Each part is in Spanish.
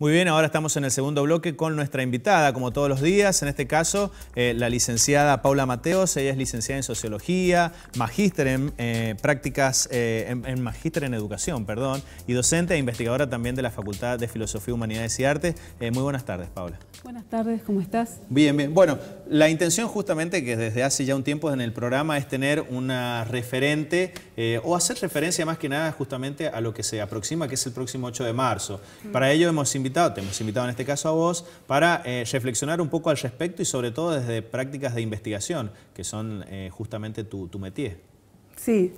Muy bien, ahora estamos en el segundo bloque con nuestra invitada, como todos los días, en este caso eh, la licenciada Paula Mateos, ella es licenciada en Sociología, magíster en eh, prácticas, eh, en, magíster en Educación, perdón, y docente e investigadora también de la Facultad de Filosofía, Humanidades y Artes. muy buenas tardes, Paula. Buenas tardes, ¿cómo estás? Bien, bien. Bueno, la intención justamente que desde hace ya un tiempo en el programa es tener una referente o hacer referencia más que nada justamente a lo que se aproxima, que es el próximo 8 de marzo. Mm. Para ello hemos invitado te hemos invitado en este caso a vos, para eh, reflexionar un poco al respecto y sobre todo desde prácticas de investigación, que son eh, justamente tu, tu métier. Sí.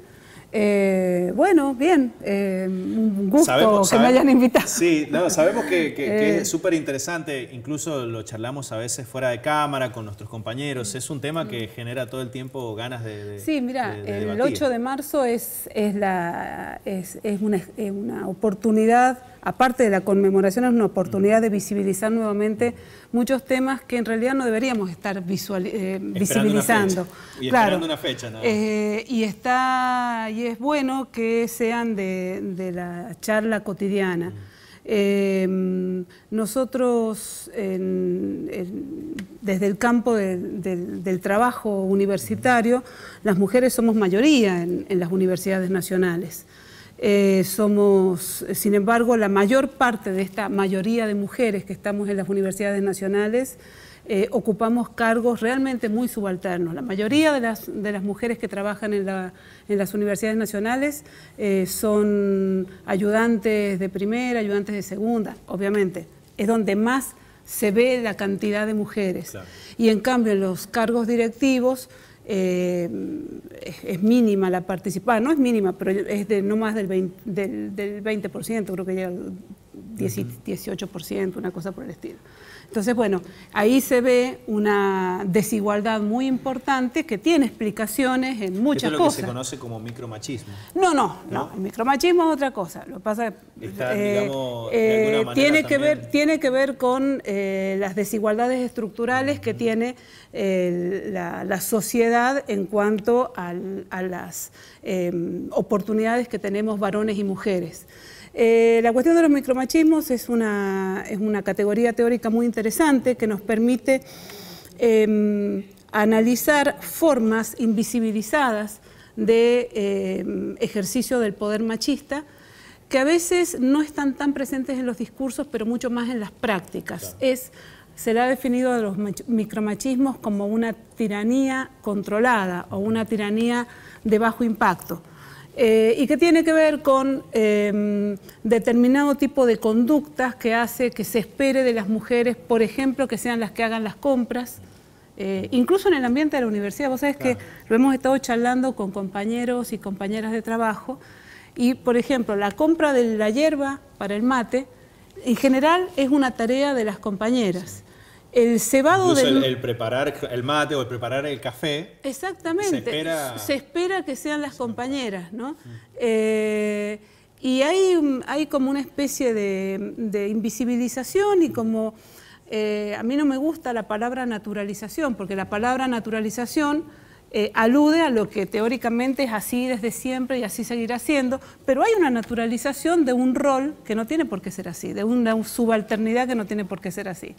Eh, bueno, bien, un gusto que me hayan invitado. Sí, sabemos que, es súper interesante, incluso lo charlamos a veces fuera de cámara con nuestros compañeros, es un tema que genera todo el tiempo ganas de... sí, mira, el 8 de marzo es, es, la, es, es una, una oportunidad aparte de la conmemoración, es una oportunidad de visibilizar nuevamente muchos temas que en realidad no deberíamos estar eh, visibilizando. Y una fecha, eh, y está y es bueno que sean de, la charla cotidiana. Eh, nosotros, desde el campo del trabajo universitario, las mujeres somos mayoría en las universidades nacionales. Eh, somos, sin embargo, la mayor parte de esta mayoría de mujeres que estamos en las universidades nacionales eh, ocupamos cargos realmente muy subalternos. La mayoría de las, de las mujeres que trabajan en, las universidades nacionales eh, son ayudantes de primera, ayudantes de segunda, obviamente. Es donde más se ve la cantidad de mujeres. Y en cambio, los cargos directivos eh, es, mínima la participación, no es mínima, pero es de no más del 20%, del, del 20% creo que ya 18%, una cosa por el estilo. Entonces, bueno, ahí se ve una desigualdad muy importante que tiene explicaciones en muchas cosas. es lo que se conoce como micromachismo. No, no, no, el micromachismo es otra cosa. Lo que pasa eh, eh, tiene que ver tiene que ver con eh, las desigualdades estructurales que tiene la, sociedad en cuanto a las em, oportunidades que tenemos varones y mujeres. Eh, la cuestión de los micromachismos es una, categoría teórica muy interesante que nos permite em, analizar formas invisibilizadas de em, ejercicio del poder machista que a veces no están tan presentes en los discursos, pero mucho más en las prácticas. se le ha definido a los micromachismos como una tiranía controlada o una tiranía de bajo impacto. Eh, y que tiene que ver con em, determinado tipo de conductas que hace que se espere de las mujeres, por ejemplo, que sean las que hagan las compras, eh, incluso en el ambiente de la universidad. Vos sabés que lo hemos estado charlando con compañeros y compañeras de trabajo, y por ejemplo, la compra de la hierba para el mate, en general es una tarea de las compañeras. El cebado el, preparar el mate o el preparar el café. Exactamente. Se espera, que sean las compañeras, ¿no? Eh, y hay, hay como una especie de, invisibilización y como... Eh, a mí no me gusta la palabra naturalización, porque la palabra naturalización eh, alude a lo que teóricamente es así desde siempre y así seguirá siendo, pero hay una naturalización de un rol que no tiene por qué ser así, de una subalternidad que no tiene por qué ser así.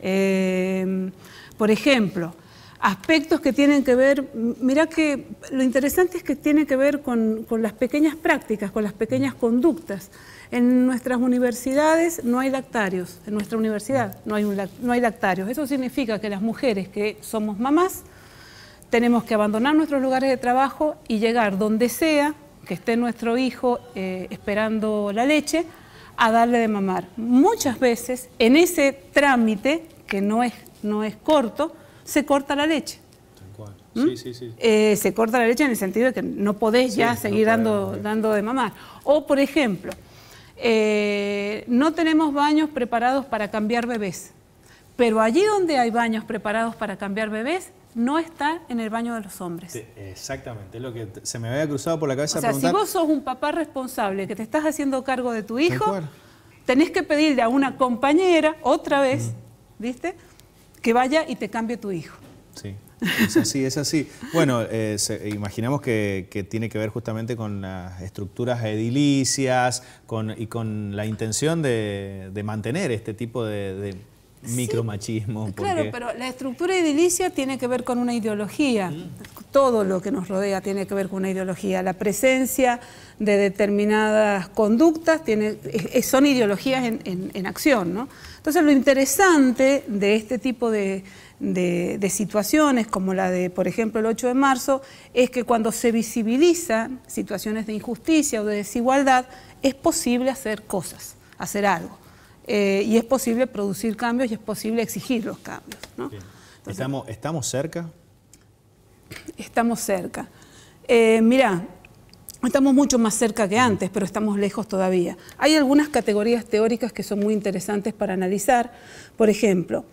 Eh, por ejemplo, aspectos que tienen que ver, mira que lo interesante es que tiene que ver con, las pequeñas prácticas, con las pequeñas conductas. En nuestras universidades no hay lactarios, en nuestra universidad hay, no hay lactarios. Eso significa que las mujeres que somos mamás tenemos que abandonar nuestros lugares de trabajo y llegar donde sea que esté nuestro hijo eh, esperando la leche a darle de mamar. Muchas veces en ese trámite, que no es, no es corto, se corta la leche. ¿Mm? Sí, sí, sí. Eh, se corta la leche en el sentido de que no podés ya seguir dando, dando de mamar. O, por ejemplo, eh, no tenemos baños preparados para cambiar bebés, pero allí donde hay baños preparados para cambiar bebés, no está en el baño de los hombres. Exactamente, es lo que se me había cruzado por la cabeza. O sea, si vos sos un papá responsable que te estás haciendo cargo de tu hijo, tenés que pedirle a una compañera, otra vez, ¿viste? Que vaya y te cambie tu hijo. Sí. Es así, es así. Bueno, eh, imaginamos que, tiene que ver justamente con las estructuras edilicias y con la intención de, mantener este tipo de, micromachismo. Claro, pero la estructura edilicia tiene que ver con una ideología. Mm. Todo lo que nos rodea tiene que ver con una ideología. La presencia de determinadas conductas son ideologías en, acción. ¿no? Entonces, lo interesante de este tipo de, de, situaciones, como la de, por ejemplo, el 8 de marzo, es que cuando se visibilizan situaciones de injusticia o de desigualdad, es posible hacer cosas, hacer algo. Eh, y es posible producir cambios y es posible exigir los cambios. ¿no? ¿Estamos, ¿Estamos cerca? Estamos cerca. Eh, mirá, mira, estamos mucho más cerca que antes, pero estamos lejos todavía. Hay algunas categorías teóricas que son muy interesantes para analizar. Por ejemplo,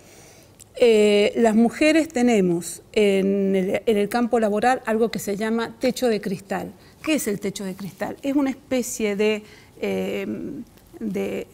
eh, las mujeres tenemos en el, campo laboral algo que se llama techo de cristal. ¿Qué es el techo de cristal? Es una especie de, de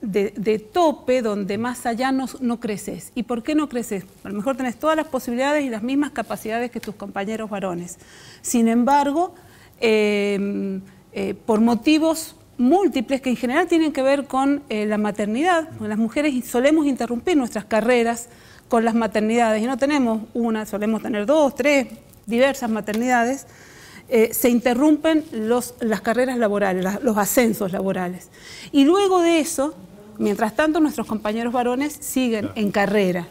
de, tope donde más allá no, creces. ¿Y por qué no creces? A lo mejor tenés todas las posibilidades y las mismas capacidades que tus compañeros varones. Sin embargo, em, eh, por motivos múltiples que en general tienen que ver con eh, la maternidad, las mujeres solemos interrumpir nuestras carreras con las maternidades y no tenemos una, solemos tener dos, tres, diversas maternidades. Eh, se interrumpen las carreras laborales, los ascensos laborales. Y luego de eso, Mientras tanto, nuestros compañeros varones siguen en carreras,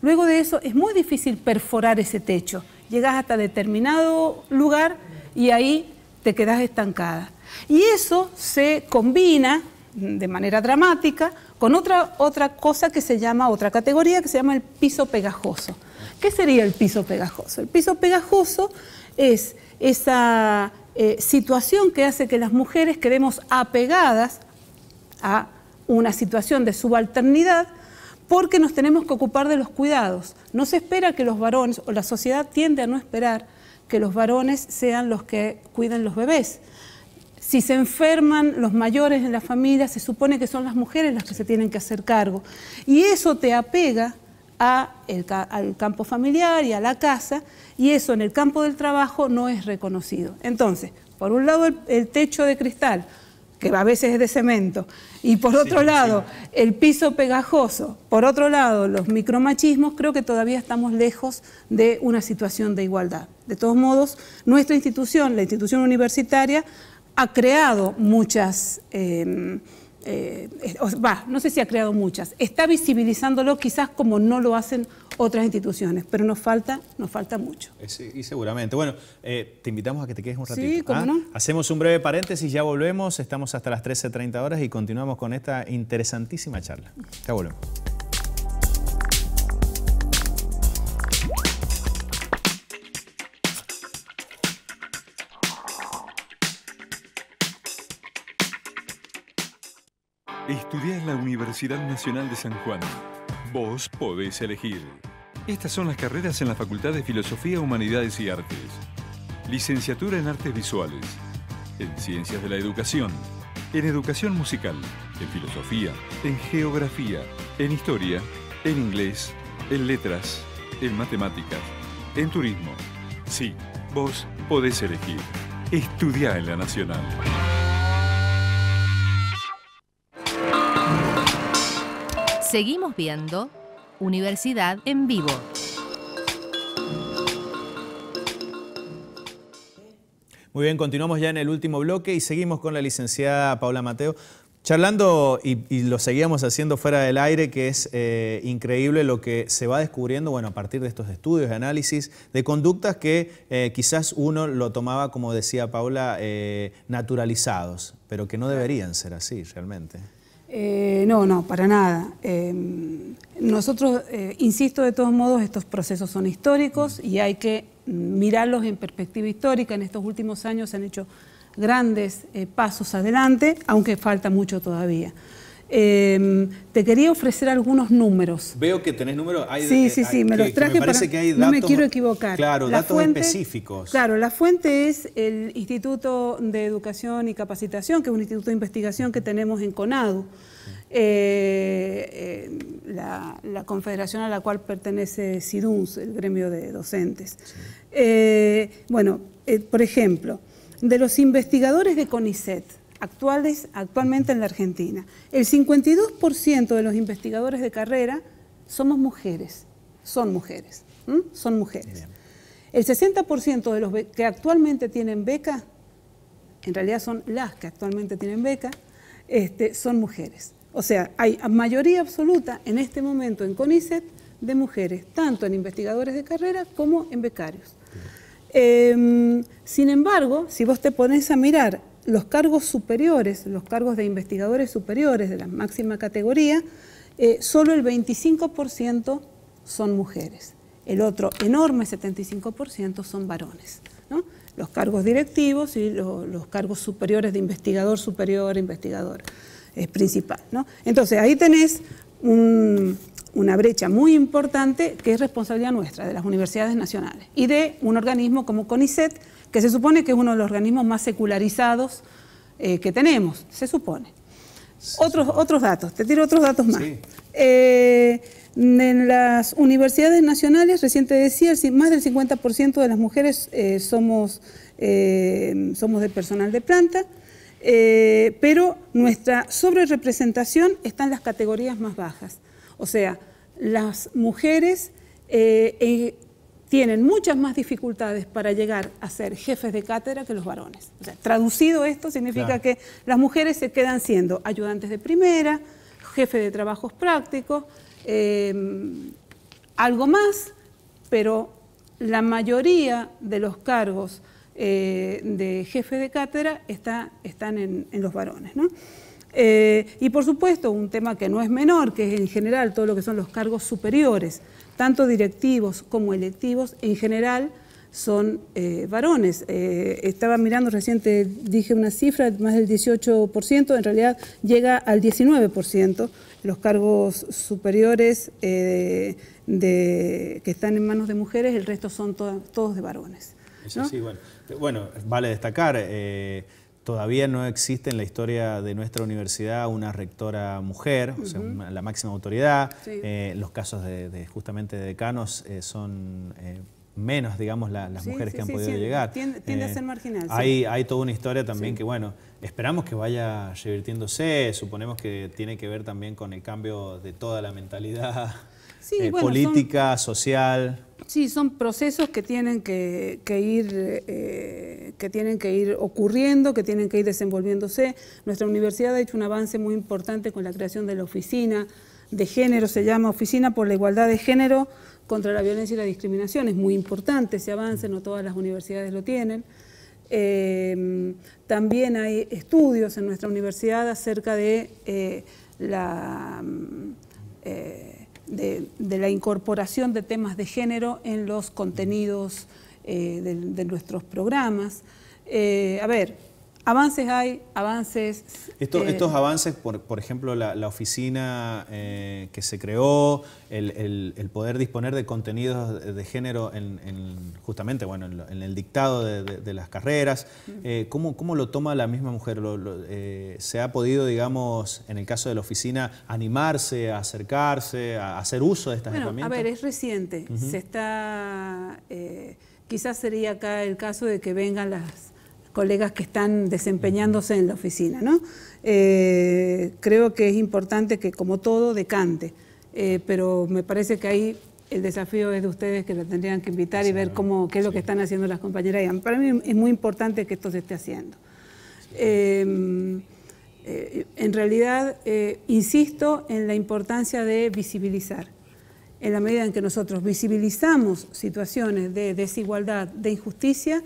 Luego de eso es muy difícil perforar ese techo. Llegas hasta determinado lugar y ahí te quedas estancada. Y eso se combina de manera dramática con otra, otra cosa que se llama, otra categoría que se llama el piso pegajoso. ¿Qué sería el piso pegajoso? El piso pegajoso es esa eh, situación que hace que las mujeres quedemos apegadas a una situación de subalternidad porque nos tenemos que ocupar de los cuidados. No se espera que los varones, o la sociedad tiende a no esperar que los varones sean los que cuiden los bebés. Si se enferman los mayores en la familia, se supone que son las mujeres las que se tienen que hacer cargo. Y eso te apega al campo familiar y a la casa, y eso en el campo del trabajo no es reconocido. Entonces, por un lado el techo de cristal, que a veces es de cemento, y por otro lado, el piso pegajoso, por otro lado, los micromachismos, creo que todavía estamos lejos de una situación de igualdad. De todos modos, nuestra institución, la institución universitaria, ha creado muchas... Em, eh, va, no sé si ha creado muchas, está visibilizándolo quizás como no lo hacen otras instituciones, pero nos falta, nos falta mucho. Eh, sí, y seguramente. Bueno, eh, te invitamos a que te quedes un ratito. Sí, ¿cómo ¿ah? no? Hacemos un breve paréntesis, ya volvemos, estamos hasta las 13.30 horas y continuamos con esta interesantísima charla. Ya volvemos. Estudié en la Universidad Nacional de San Juan Vos podés elegir. Estas son las carreras en la Facultad de Filosofía, Humanidades y Artes. Licenciatura en Artes Visuales, en Ciencias de la Educación, en Educación Musical, en Filosofía, en Geografía, en Historia, en Inglés, en Letras, en Matemáticas, en Turismo. Sí, vos podés elegir. Estudia en la Nacional. Seguimos viendo Universidad en Vivo. Muy bien, continuamos ya en el último bloque y seguimos con la licenciada Paula Mateo. Charlando, y, lo seguíamos haciendo fuera del aire, que es eh, increíble lo que se va descubriendo bueno, a partir de estos estudios, de análisis, de conductas que eh, quizás uno lo tomaba, como decía Paula, eh, naturalizados, pero que no deberían ser así realmente. Eh, no, no, para nada. Eh, nosotros, eh, insisto, de todos modos, estos procesos son históricos y hay que mirarlos en perspectiva histórica. En estos últimos años se han hecho grandes pasos adelante, aunque falta mucho todavía. Em, te quería ofrecer algunos números. Veo que tenés números. Hay, sí, sí, sí, me los traje para, no me quiero equivocar. Claro, datos específicos. Claro, la fuente es el Instituto de Educación y Capacitación, que es un instituto de investigación que tenemos en CONADU. Eh, eh, la, confederación a la cual pertenece SIDUNS, el gremio de docentes. Eh, bueno, por ejemplo, de los investigadores de CONICET, actuales, actualmente en la Argentina. El 52% de los investigadores de carrera somos mujeres, son mujeres, son mujeres. El 60% de los que actualmente tienen beca, en realidad son las que actualmente tienen beca, este, son mujeres. O sea, hay mayoría absoluta en este momento en CONICET de mujeres, tanto en investigadores de carrera como en becarios. Em, sin embargo, si vos te pones a mirar los cargos superiores, los cargos de investigadores superiores de la máxima categoría, eh, solo el 25% son mujeres. El otro enorme 75% son varones. Los cargos directivos y los cargos superiores de investigador superior, investigador es eh, principal. Entonces ahí tenés un, una brecha muy importante que es responsabilidad nuestra, de las universidades nacionales y de un organismo como CONICET, que se supone que es uno de los organismos más secularizados eh, que tenemos, se supone. otros, datos, te tiro otros datos más. Eh, en las universidades nacionales, reciente decía, más del 50% de las mujeres eh, somos, somos de personal de planta. pero nuestra sobrerepresentación está en las categorías más bajas. O sea, las mujeres eh, eh, tienen muchas más dificultades para llegar a ser jefes de cátedra que los varones. traducido esto significa que las mujeres se quedan siendo ayudantes de primera, jefe de trabajos prácticos, eh, algo más, pero la mayoría de los cargos de jefe de cátedra están en, en los varones. ¿no? Eh, y por supuesto, un tema que no es menor, que es en general todo lo que son los cargos superiores, tanto directivos como electivos, en general son eh, varones. Eh, estaba mirando reciente, dije una cifra, más del 18%, en realidad llega al 19% los cargos superiores que están en manos de mujeres, el resto son todos de varones. Sí, bueno. bueno. vale destacar, Todavía no existe en la historia de nuestra universidad una rectora mujer, o sea, la máxima autoridad. Eh, los casos de, justamente de decanos eh, son eh, menos, digamos, las mujeres que han podido llegar. Tiende, a ser marginal. Hay, hay toda una historia también que, bueno, esperamos que vaya revirtiéndose, suponemos que tiene que ver también con el cambio de toda la mentalidad eh, política, social. Sí, son procesos que tienen que, ir, eh, que tienen que ir ocurriendo, que tienen que ir desenvolviéndose. Nuestra universidad ha hecho un avance muy importante con la creación de la oficina de género, se llama Oficina por la Igualdad de Género contra la Violencia y la Discriminación. Es muy importante ese avance, no todas las universidades lo tienen. Em, también hay estudios en nuestra universidad acerca de eh, la mm, de, la incorporación de temas de género en los contenidos eh, de, nuestros programas. Eh, a ver, Avances hay, avances... Eh, estos avances, por, por ejemplo, la, la oficina eh, que se creó, el, poder disponer de contenidos de, género en, justamente bueno, en, el dictado de, las carreras, eh, ¿cómo, lo toma la misma mujer? ¿Se ha podido, digamos, en el caso de la oficina, animarse, a acercarse, a hacer uso de estas herramientas? A ver, es reciente. Se está... quizás sería acá el caso de que vengan las colegas que están desempeñándose en la oficina. ¿no? Eh, creo que es importante que, como todo, decante, eh, pero me parece que ahí el desafío es de ustedes que lo tendrían que invitar y ver cómo, qué es lo que están haciendo las compañeras. para mí es muy importante que esto se esté haciendo. Em, eh, en realidad, insisto en la importancia de visibilizar. En la medida en que nosotros visibilizamos situaciones de desigualdad, de injusticia,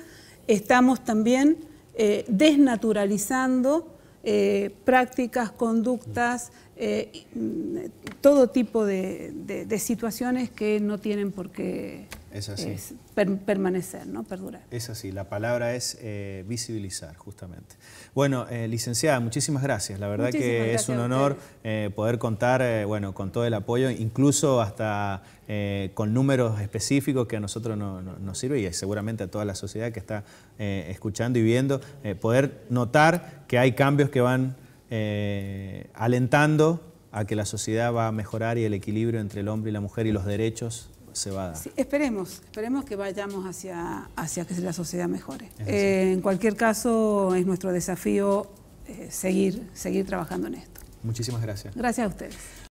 estamos también eh, desnaturalizando eh, prácticas, conductas, eh, mm, todo tipo de situaciones que no tienen por qué es así. permanecer, ¿no? Perdurar. Es así, la palabra es eh, visibilizar, justamente. Bueno, eh, licenciada, muchísimas gracias. La verdad que es un honor eh, poder contar, bueno, con todo el apoyo, incluso hasta con números específicos que a nosotros nos sirve y seguramente a toda la sociedad que está escuchando y viendo, poder notar que hay cambios que van alentando a que la sociedad va a mejorar y el equilibrio entre el hombre y la mujer y los derechos esperemos, esperemos que vayamos hacia, hacia que la sociedad mejore. Eh, en cualquier caso, es nuestro desafío eh, seguir, seguir trabajando en esto. Muchísimas gracias. Gracias a ustedes.